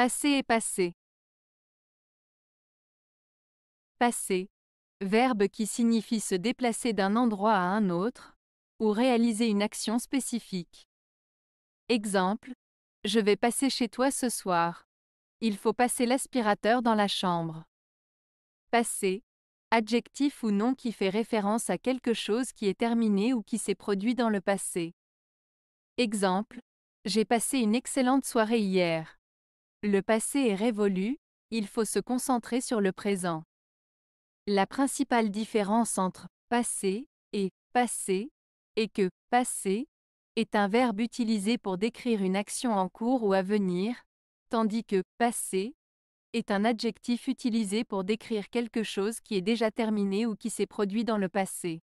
Passer et passé. Passer. Verbe qui signifie se déplacer d'un endroit à un autre, ou réaliser une action spécifique. Exemple. Je vais passer chez toi ce soir. Il faut passer l'aspirateur dans la chambre. Passer. Adjectif ou nom qui fait référence à quelque chose qui est terminé ou qui s'est produit dans le passé. Exemple. J'ai passé une excellente soirée hier. Le passé est révolu, il faut se concentrer sur le présent. La principale différence entre passé et passé est que passé » est un verbe utilisé pour décrire une action en cours ou à venir, tandis que passé » est un adjectif utilisé pour décrire quelque chose qui est déjà terminé ou qui s'est produit dans le passé.